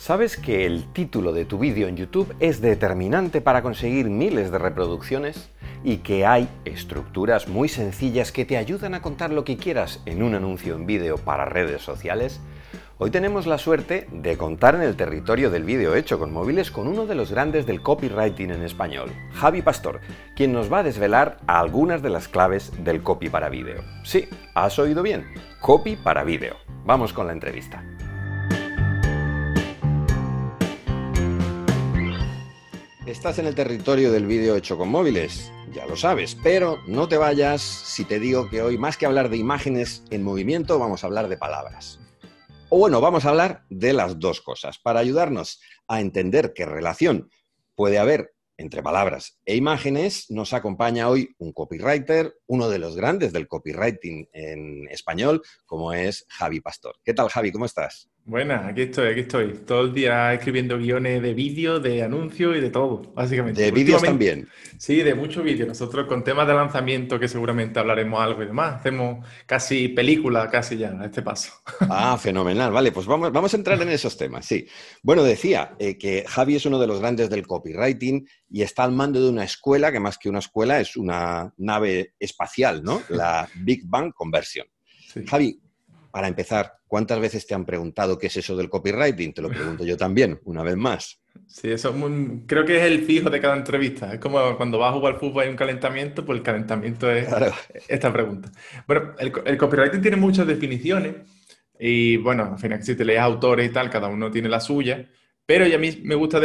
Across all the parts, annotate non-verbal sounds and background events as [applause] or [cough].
¿Sabes que el título de tu vídeo en YouTube es determinante para conseguir miles de reproducciones? Y que hay estructuras muy sencillas que te ayudan a contar lo que quieras en un anuncio en vídeo para redes sociales? Hoy tenemos la suerte de contar en el territorio del vídeo hecho con móviles con uno de los grandes del copywriting en español, Javi Pastor, quien nos va a desvelar algunas de las claves del copy para vídeo. Sí, has oído bien, copy para vídeo. Vamos con la entrevista. Estás en el territorio del vídeo hecho con móviles, ya lo sabes, pero no te vayas si te digo que hoy más que hablar de imágenes en movimiento, vamos a hablar de palabras. O bueno, vamos a hablar de las dos cosas, para ayudarnos a entender qué relación puede haber entre palabras e imágenes, nos acompaña hoy un copywriter, uno de los grandes del copywriting en español, como es Javi Pastor. ¿Qué tal, Javi? ¿Cómo estás? Buenas, aquí estoy, aquí estoy. Todo el día escribiendo guiones de vídeo, de anuncios y de todo, básicamente. De vídeos también. Sí, de mucho vídeo. Nosotros con temas de lanzamiento, que seguramente hablaremos algo y demás, hacemos casi película, casi ya, a este paso. [laughs] Ah, fenomenal. Vale, pues vamos, vamos a entrar en esos temas, sí. Bueno, decía eh, que Javi es uno de los grandes del copywriting y está al mando de una escuela, que más que una escuela es una nave espacial, ¿no? La Big Bang Conversion. Sí. Javi, para empezar, ¿cuántas veces te han preguntado qué es eso del copywriting? Te lo pregunto yo también, una vez más. Sí, eso creo que es el fijo de cada entrevista. Es como cuando vas a jugar al fútbol hay un calentamiento, pues el calentamiento es esta pregunta. Bueno, el, copywriting tiene muchas definiciones y bueno, al final si te lees autores y tal, cada uno tiene la suya, pero ya a mí me gusta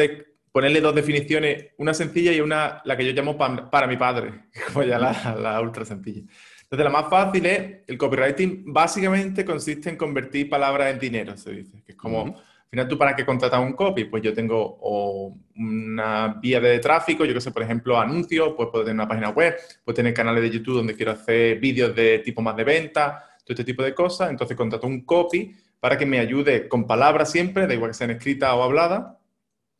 ponerle dos definiciones, una sencilla y una, la que yo llamo para mi padre, [laughs] como ya la ultra sencilla. Entonces, la más fácil es, el copywriting básicamente consiste en convertir palabras en dinero, se dice, que es como... al final tú para qué contratas un copy, pues yo tengo una vía de tráfico, yo que sé, por ejemplo, anuncios, pues puedo tener una página web, puedo tener canales de YouTube donde quiero hacer vídeos de tipo más de venta, todo este tipo de cosas, entonces contrato un copy para que me ayude con palabras siempre, da igual que sean escritas o habladas,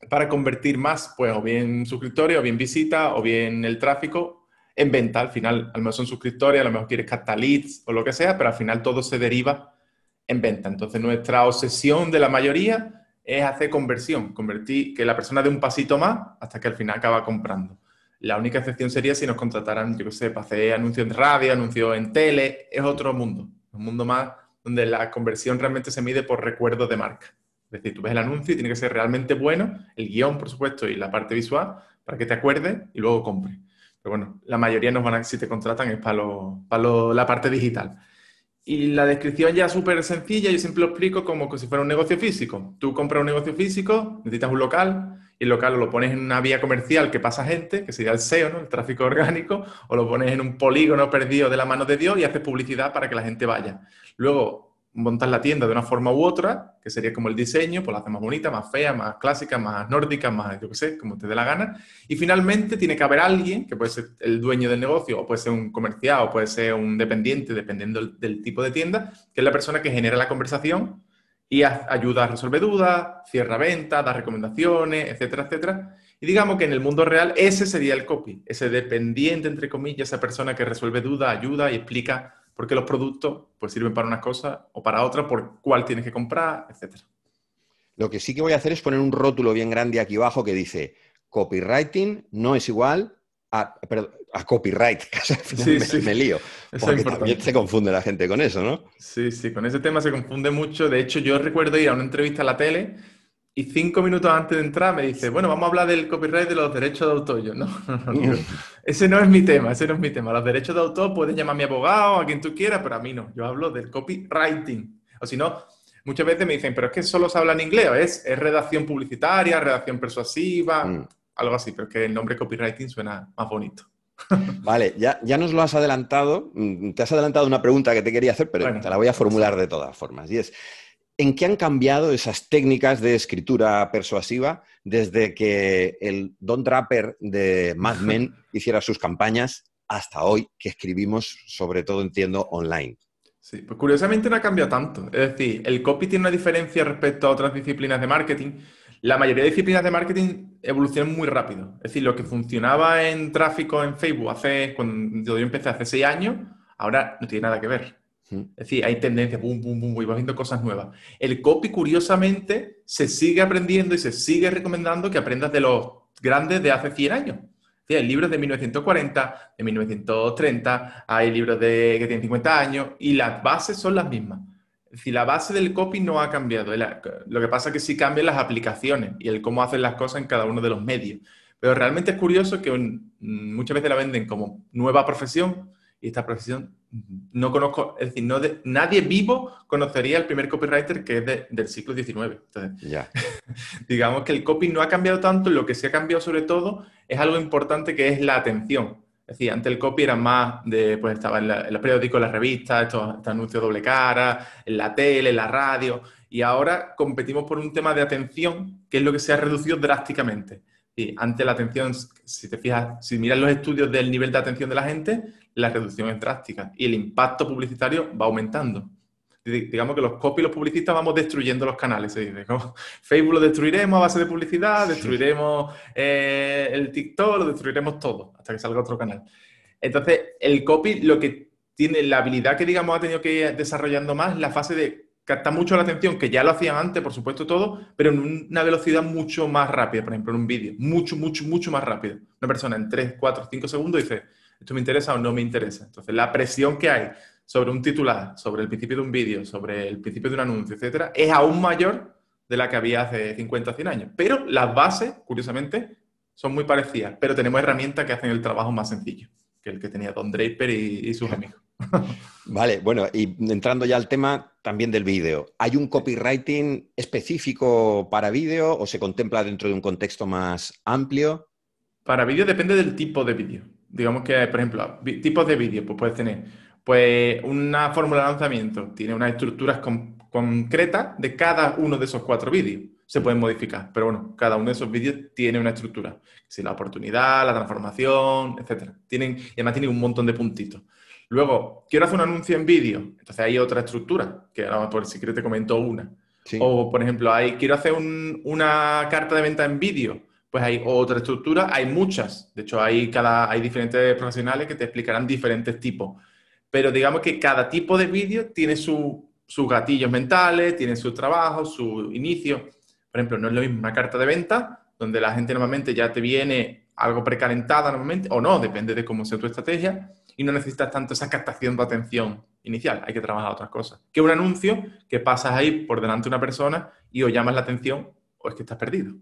para convertir más, pues o bien suscriptores, o bien visita, o bien el tráfico en venta al final. A lo mejor son suscriptores, a lo mejor quieres captar o lo que sea, pero al final todo se deriva en venta. Entonces nuestra obsesión de la mayoría es hacer conversión, convertir que la persona dé un pasito más hasta que al final acaba comprando. La única excepción sería si nos contrataran, yo qué sé, para hacer anuncios en radio, anuncios en tele, es otro mundo, un mundo más donde la conversión realmente se mide por recuerdo de marca. Es decir, tú ves el anuncio y tiene que ser realmente bueno, el guión, por supuesto, y la parte visual, para que te acuerdes y luego compres. Pero bueno, la mayoría nos van a, si te contratan es para, la parte digital. Y la descripción ya es súper sencilla, yo siempre lo explico como que si fuera un negocio físico. Tú compras un negocio físico, necesitas un local, y el local lo pones en una vía comercial que pasa gente, que sería el SEO, ¿no? el tráfico orgánico, o lo pones en un polígono perdido de la mano de Dios y haces publicidad para que la gente vaya. Luego, montar la tienda de una forma u otra, que sería como el diseño, pues la hace más bonita, más fea, más clásica, más nórdica, más yo qué sé, como te dé la gana. Y finalmente tiene que haber alguien, que puede ser el dueño del negocio, o puede ser un comercial, o puede ser un dependiente, dependiendo del, tipo de tienda, que es la persona que genera la conversación y ayuda a resolver dudas, cierra ventas, da recomendaciones, etcétera, etcétera. Y digamos que en el mundo real ese sería el copy, ese dependiente, entre comillas, esa persona que resuelve dudas, ayuda y explica porque los productos pues sirven para una cosa o para otra, por cuál tienes que comprar, etc. Lo que sí que voy a hacer es poner un rótulo bien grande aquí abajo que dice copywriting no es igual a, perdón, a copyright. [laughs] sí, me, me, lío. porque también se confunde la gente con eso, ¿no? Sí, sí, con ese tema se confunde mucho. De hecho, yo recuerdo ir a una entrevista a la tele y cinco minutos antes de entrar me dice, bueno, vamos a hablar del copyright de los derechos de autor. Yo, no, [laughs] ese no es mi tema, ese no es mi tema. Los derechos de autor pueden llamar a mi abogado, a quien tú quieras, pero a mí no. Yo hablo del copywriting. O si no, muchas veces me dicen, pero es que solo se habla en inglés, es, redacción publicitaria, redacción persuasiva, mm. algo así, pero es que el nombre copywriting suena más bonito. [laughs] Vale, ya, nos lo has adelantado, mm, te has adelantado una pregunta que te quería hacer, pero te la voy a formular de todas formas. Y es, ¿En qué han cambiado esas técnicas de escritura persuasiva desde que el Don Draper de Mad Men [laughs] hiciera sus campañas hasta hoy, que escribimos, sobre todo entiendo, online? Sí, pues curiosamente no ha cambiado tanto. Es decir, el copy tiene una diferencia respecto a otras disciplinas de marketing. La mayoría de disciplinas de marketing evolucionan muy rápido. Es decir, lo que funcionaba en tráfico en Facebook hace, cuando yo empecé hace seis años, ahora no tiene nada que ver. Es decir, hay tendencias, boom, boom, boom, y vas viendo cosas nuevas. El copy, curiosamente, se sigue aprendiendo y se sigue recomendando que aprendas de los grandes de hace 100 años. hay libros de 1940, de 1930, hay libros de, que tienen 50 años y las bases son las mismas. Es decir, la base del copy no ha cambiado. Lo que pasa es que sí cambian las aplicaciones y el cómo hacen las cosas en cada uno de los medios. Pero realmente es curioso que muchas veces la venden como nueva profesión, y esta profesión no conozco, es decir, nadie vivo conocería el primer copywriter que es del siglo XIX. Entonces, [laughs] digamos que el copy no ha cambiado tanto, lo que se ha cambiado sobre todo es algo importante que es la atención. Es decir, antes el copy era más de, pues estaba en, los periódicos, en las revistas, estos, estos, anuncios doble cara, en la tele, en la radio, y ahora competimos por un tema de atención, que es lo que se ha reducido drásticamente. Y ante la atención, si te fijas, si miras los estudios del nivel de atención de la gente, la reducción es drástica y el impacto publicitario va aumentando. Digamos que los copy y los publicistas vamos destruyendo los canales, se [laughs] Facebook lo destruiremos a base de publicidad, destruiremos eh, el TikTok, lo destruiremos todo hasta que salga otro canal. Entonces, el copy lo que tiene, la habilidad que digamos ha tenido que ir desarrollando más, la fase de captar mucho la atención, que ya lo hacían antes, por supuesto, todo, pero en una velocidad mucho más rápida, por ejemplo, en un vídeo, mucho, mucho, mucho más rápido. Una persona en 3, 4, 5 segundos dice, esto me interesa o no me interesa. Entonces, la presión que hay sobre un titular, sobre el principio de un vídeo, sobre el principio de un anuncio, etcétera, es aún mayor de la que había hace 50 o 100 años. Pero las bases, curiosamente, son muy parecidas, pero tenemos herramientas que hacen el trabajo más sencillo que el que tenía Don Draper y sus amigos. [laughs] Vale, bueno, y entrando ya al tema también del vídeo, ¿hay un copywriting específico para vídeo o se contempla dentro de un contexto más amplio? Para vídeo depende del tipo de vídeo digamos que, por ejemplo, tipos de vídeos. pues puedes tener pues, una fórmula de lanzamiento, tiene unas estructuras con, concretas de cada uno de esos cuatro vídeos. Se pueden modificar, pero bueno, cada uno de esos vídeos tiene una estructura. Si la oportunidad, la transformación, etcétera Tienen, y además tiene un montón de puntitos. Luego, quiero hacer un anuncio en vídeo. Entonces hay otra estructura, que ahora por si te comentó una. O, por ejemplo, hay, quiero hacer una carta de venta en vídeo pues hay otra estructura, hay muchas, de hecho hay, cada, hay diferentes profesionales que te explicarán diferentes tipos, pero digamos que cada tipo de vídeo tiene su, sus gatillos mentales, tiene su trabajo, su inicio. Por ejemplo, no es lo mismo una carta de venta, donde la gente normalmente ya te viene algo precalentada normalmente, o no, depende de cómo sea tu estrategia, y no necesitas tanto esa captación de atención inicial, hay que trabajar otras cosas. Que un anuncio que pasas ahí por delante de una persona y o llamas la atención o es que estás perdido.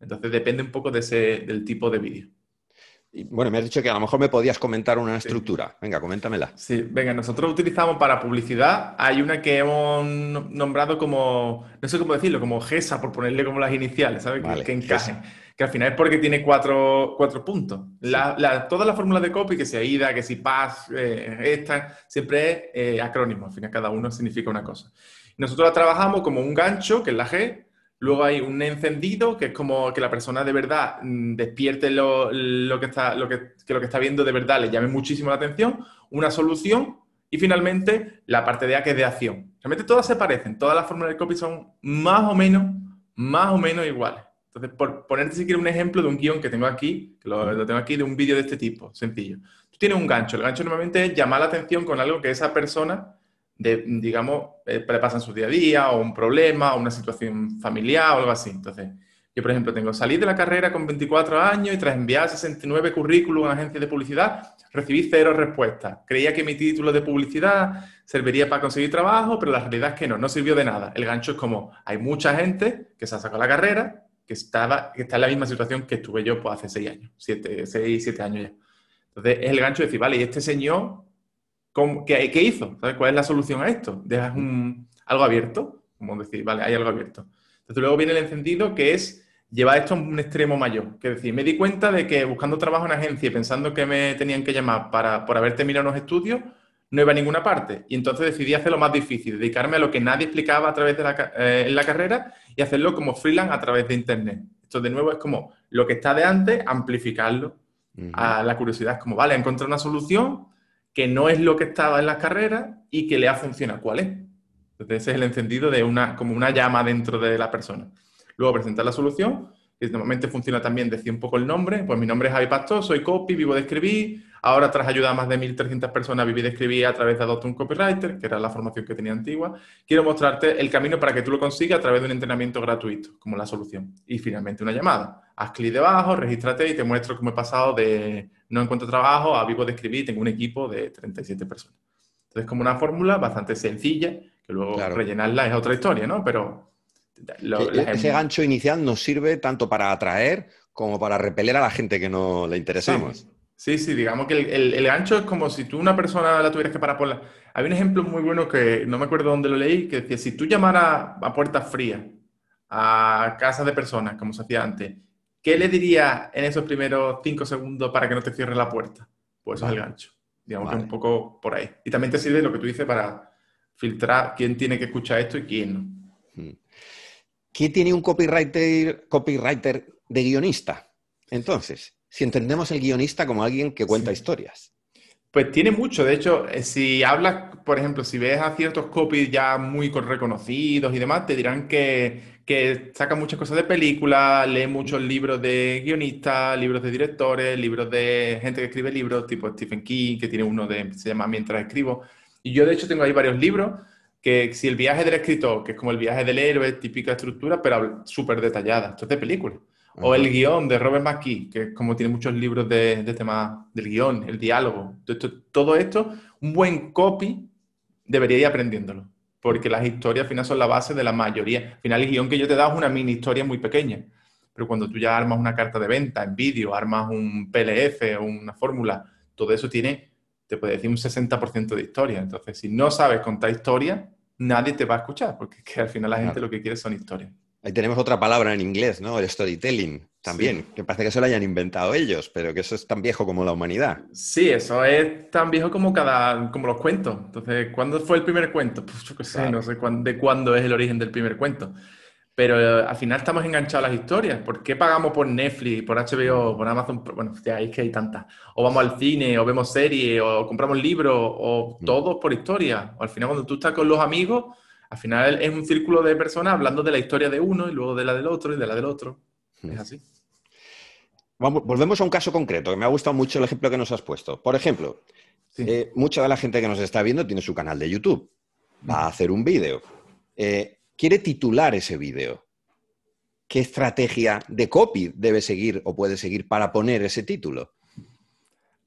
Entonces depende un poco de del tipo de vídeo. bueno, me has dicho que a lo mejor me podías comentar una estructura. Venga, coméntamela. Sí, venga, nosotros utilizamos para publicidad, hay una que hemos nombrado como, no sé cómo decirlo, como GESA, por ponerle como las iniciales, ¿sabes? que, encaje. Que al final es porque tiene cuatro, puntos. toda la, todas las fórmulas de copy, que sea IDA, que si Paz, eh, esta, siempre es eh, acrónimo. Al final cada uno significa una cosa. Nosotros la trabajamos como un gancho, que es la G, Luego hay un encendido, que es como que la persona de verdad mm, despierte lo, que, está, lo que, está viendo de verdad le llame muchísimo la atención. Una solución. Y finalmente, la parte de A, que de acción. Realmente todas se parecen. Todas las fórmulas de copy son más o menos, más o menos iguales. Entonces, por ponerte si quieres un ejemplo de un guión que tengo aquí, que lo, tengo aquí de un vídeo de este tipo, sencillo. Tú tienes un gancho. El gancho normalmente es llamar la atención con algo que esa persona de, digamos, eh, le pasa en su día a día, o un problema, o una situación familiar, o algo así. Entonces, yo, por ejemplo, tengo, salir de la carrera con 24 años y tras enviar 69 currículum a agencias de publicidad, recibí cero respuestas. Creía que mi título de publicidad serviría para conseguir trabajo, pero la realidad es que no, no sirvió de nada. El gancho es como, hay mucha gente que se ha sacado la carrera, que, estaba, que está en la misma situación que estuve yo pues, hace seis años, siete, seis, siete años ya. Entonces, es el gancho de decir, vale, y este señor qué, hizo? ¿Cuál es la solución a esto? ¿Dejas algo abierto? Como decir, vale, hay algo abierto. Entonces luego viene el encendido que es llevar esto a un extremo mayor. Que decir, me di cuenta de que buscando trabajo en agencia y pensando que me tenían que llamar para, por haber terminado unos estudios, no iba a ninguna parte. Y entonces decidí hacer lo más difícil, dedicarme a lo que nadie explicaba a través de la, eh, en la carrera y hacerlo como freelance a través de Internet. Esto de nuevo es como lo que está de antes, amplificarlo. A la curiosidad como, vale, encontré una solución, que no es lo que estaba en las carreras y que le ha funcionado. ¿Cuál es? Entonces ese es el encendido de una, como una llama dentro de la persona. Luego presentar la solución, que normalmente funciona también, decir un poco el nombre, pues mi nombre es Javi Pastor, soy copy, vivo de escribir, Ahora, tras ayudar a más de 1.300 personas a vivir y escribir a través de Adopt un Copywriter, que era la formación que tenía antigua, quiero mostrarte el camino para que tú lo consigas a través de un entrenamiento gratuito, como la solución. Y finalmente una llamada. Haz clic debajo, regístrate y te muestro cómo he pasado de no encuentro trabajo a vivo de escribir. Tengo un equipo de 37 personas. Entonces, como una fórmula bastante sencilla, que luego rellenarla es otra historia, ¿no? Pero e-, e-, ese em- gancho inicial nos sirve tanto para atraer como para repeler a la gente que no le interesamos. Sí, sí, digamos que el, gancho es como si tú una persona la tuvieras que parar por la... Hay un ejemplo muy bueno que no me acuerdo dónde lo leí, que decía, si tú llamaras a puerta fría a casa de personas, como se hacía antes, ¿qué le dirías en esos primeros cinco segundos para que no te cierre la puerta? Pues es el gancho. Digamos un poco por ahí. Y también te sirve lo que tú dices para filtrar quién tiene que escuchar esto y quién no. Hmm. ¿Qué tiene un copywriter de guionista? Entonces si entendemos el guionista como alguien que cuenta historias. Pues tiene mucho, de hecho, eh, si hablas, por ejemplo, si ves a ciertos copies ya muy reconocidos y demás, te dirán que, que sacan muchas cosas de películas, lee muchos libros de guionistas, libros de directores, libros de gente que escribe libros, tipo Stephen King, que tiene uno de, se llama Mientras escribo. Y yo, de hecho, tengo ahí varios libros que si el viaje del escritor, que es como el viaje del héroe, típica estructura, pero súper detallada, esto es de película. O el guión de Robert McKee, que es como tiene muchos libros de, de del guión, el diálogo. Todo, todo esto, un buen copy debería ir aprendiéndolo. Porque las historias al final son la base de la mayoría. Al final el guión que yo te da es una mini historia muy pequeña. Pero cuando tú ya armas una carta de venta en vídeo, armas un PLF, una fórmula, todo eso tiene, te puede decir, un 60% de historia. Entonces, si no sabes contar historia, nadie te va a escuchar, porque al final la gente lo que quiere son historias. Ahí tenemos otra palabra en inglés, ¿no? El storytelling también, que parece que eso lo hayan inventado ellos, pero que eso es tan viejo como la humanidad. Sí, eso es tan viejo como cada, como los cuentos. Entonces, ¿cuándo fue el primer cuento? Pues yo qué sé, no sé de cuándo es el origen del primer cuento. Pero eh, al final estamos enganchados a las historias. ¿Por qué pagamos por Netflix, por HBO, por Amazon? Bueno, ya es que hay tantas. O vamos al cine, o vemos series, o compramos libros, o todo mm. todos por historia. O al final cuando tú estás con los amigos al final es un círculo de personas hablando de la historia de uno y luego de la del otro y de la del otro. Hmm. Es así. volvemos a un caso concreto, que me ha gustado mucho el ejemplo que nos has puesto. Por ejemplo, eh, mucha de la gente que nos está viendo tiene su canal de YouTube. Va a hacer un vídeo. Eh, quiere titular ese vídeo. ¿Qué estrategia de copy debe seguir o puede seguir para poner ese título?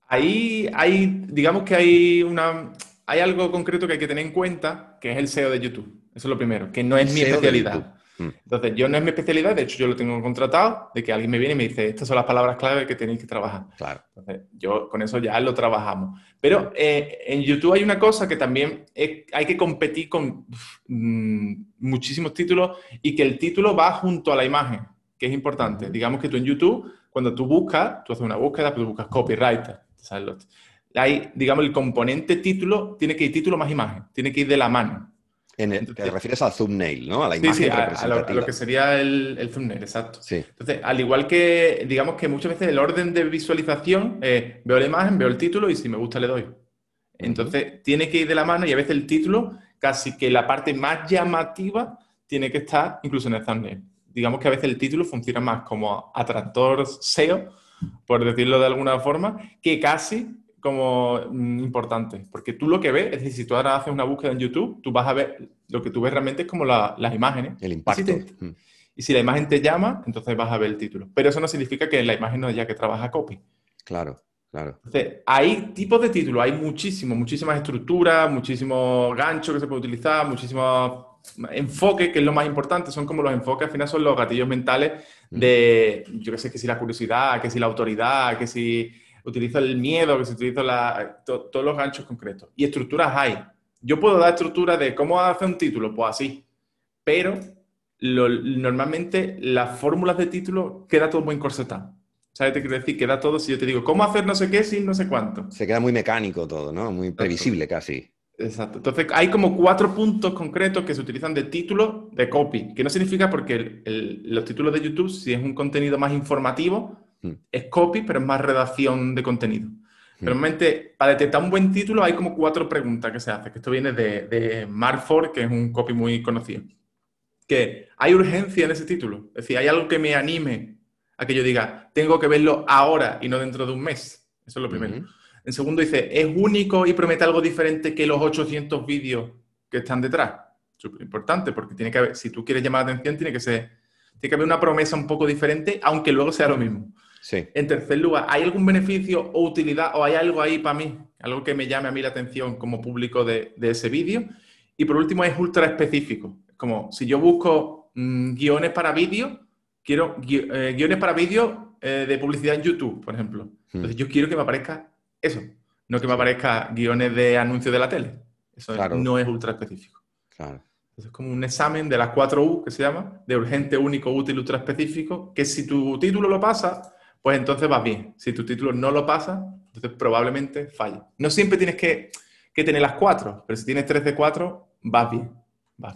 Ahí hay, digamos que hay una, hay algo concreto que hay que tener en cuenta, que es el SEO de YouTube. Eso es lo primero, que no es mi e especialidad. Mm. Entonces, yo no es mi especialidad, de hecho yo lo tengo contratado, de que alguien me viene y me dice, estas son las palabras clave que tenéis que trabajar. Claro. Entonces, yo con eso ya lo trabajamos. Pero eh, en YouTube hay una cosa que también hay que competir con mm, muchísimos títulos y que el título va junto a la imagen, que es importante. Digamos que tú en YouTube, cuando tú buscas, tú haces una búsqueda, pues tú buscas copyright, ¿sabes? hay, digamos, el componente título, tiene que ir título más imagen, tiene que ir de la mano. En te refieres al thumbnail, ¿no? A la imagen sí, a, lo, que sería el, thumbnail, exacto. Entonces, al igual que, digamos que muchas veces el orden de visualización, eh, veo la imagen, veo el título y si me gusta le doy. Entonces, tiene que ir de la mano y a veces el título, casi que la parte más llamativa, tiene que estar incluso en el thumbnail. Digamos que a veces el título funciona más como atractor SEO, por decirlo de alguna forma, que casi como mm, importante, porque tú lo que ves, es decir, si tú ahora haces una búsqueda en YouTube, tú vas a ver, lo que tú ves realmente es como las imágenes. El impacto. Mm. Y si, la imagen te llama, entonces vas a ver el título. Pero eso no significa que la imagen no haya que trabaja copy. Claro, claro. Entonces, hay tipos de títulos, hay muchísimos, muchísimas estructuras, muchísimos ganchos que se puede utilizar, muchísimos enfoques, que es lo más importante, son como los enfoques, al final son los gatillos mentales mm. de, yo qué sé, que si la curiosidad, que si la autoridad, que si utilizo el miedo, que se utiliza todos los ganchos concretos. Y estructuras hay. Yo puedo dar estructuras de cómo hacer un título, pues así. Pero normalmente las fórmulas de título queda todo muy encorsetado. ¿Sabes? Te quiero decir, queda todo, si yo te digo, ¿cómo hacer no sé qué sin no sé cuánto? Se queda muy mecánico todo, ¿no? Muy previsible casi. Exacto. Entonces, hay como cuatro puntos concretos que se utilizan de título de copy, que no significa porque los títulos de YouTube, si es un contenido más informativo, Mm. Es copy, pero es más redacción de contenido. Mm. realmente, para detectar un buen título hay como cuatro preguntas que se hacen, que esto viene de, de Ford que es un copy muy conocido. Que hay urgencia en ese título, es decir, hay algo que me anime a que yo diga, tengo que verlo ahora y no dentro de un mes. Eso es lo primero. En segundo dice, es único y promete algo diferente que los 800 vídeos que están detrás. Súper importante, porque tiene que haber, si tú quieres llamar la atención, tiene que ser, tiene que haber una promesa un poco diferente, aunque luego sea lo mismo. En tercer lugar, ¿hay algún beneficio o utilidad o hay algo ahí para mí? Algo que me llame a mí la atención como público de, ese vídeo. Y por último, es ultra específico. Como si yo busco mm, guiones para vídeo, quiero eh, guiones para vídeo eh, de publicidad en YouTube, por ejemplo. Hmm. Entonces, yo quiero que me aparezca eso, no que me aparezca guiones de anuncios de la tele. Eso no es ultra específico. Claro. Entonces, es como un examen de las 4U que se llama, de urgente, único, útil, ultra específico, que si tu título lo pasa, pues entonces vas bien. Si tu título no lo pasa, entonces probablemente falla. No siempre tienes que, tener las cuatro, pero si tienes tres de cuatro, vas bien, vas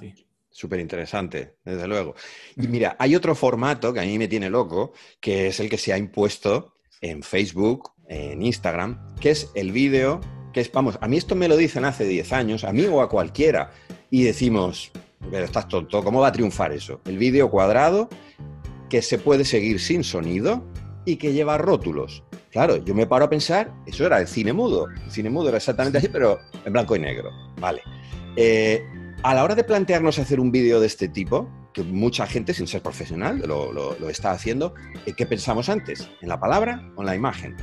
Súper interesante, desde luego. Y mira, hay otro formato que a mí me tiene loco, que es el que se ha impuesto en Facebook, en Instagram, que es el vídeo, que es, vamos, a mí esto me lo dicen hace 10 años, a mí o a cualquiera, y decimos, pero estás tonto, ¿cómo va a triunfar eso? El vídeo cuadrado que se puede seguir sin sonido, y que lleva rótulos. Claro, yo me paro a pensar, eso era el cine mudo. El cine mudo era exactamente así, pero en blanco y negro. Vale. Eh, a la hora de plantearnos hacer un vídeo de este tipo, que mucha gente, sin ser profesional, lo, lo está haciendo, eh, ¿qué pensamos antes? ¿En la palabra o en la imagen?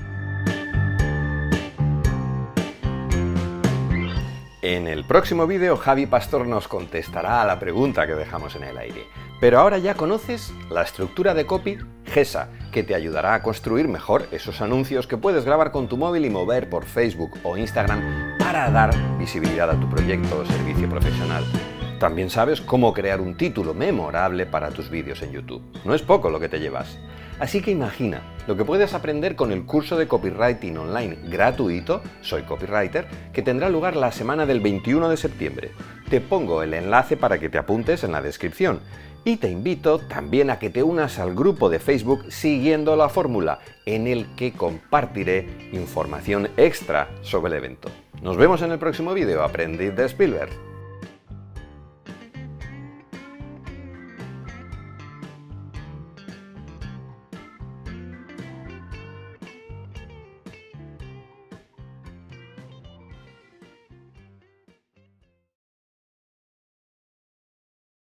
En el próximo vídeo, Javi Pastor nos contestará a la pregunta que dejamos en el aire. Pero ahora ya conoces la estructura de copy GESA, que te ayudará a construir mejor esos anuncios que puedes grabar con tu móvil y mover por Facebook o Instagram para dar visibilidad a tu proyecto o servicio profesional. También sabes cómo crear un título memorable para tus vídeos en YouTube. No es poco lo que te llevas. Así que imagina lo que puedes aprender con el curso de copywriting online gratuito, Soy Copywriter, que tendrá lugar la semana del 21 de septiembre. Te pongo el enlace para que te apuntes en la descripción. Y te invito también a que te unas al grupo de Facebook siguiendo la fórmula, en el que compartiré información extra sobre el evento. Nos vemos en el próximo vídeo, Aprendid de Spielberg.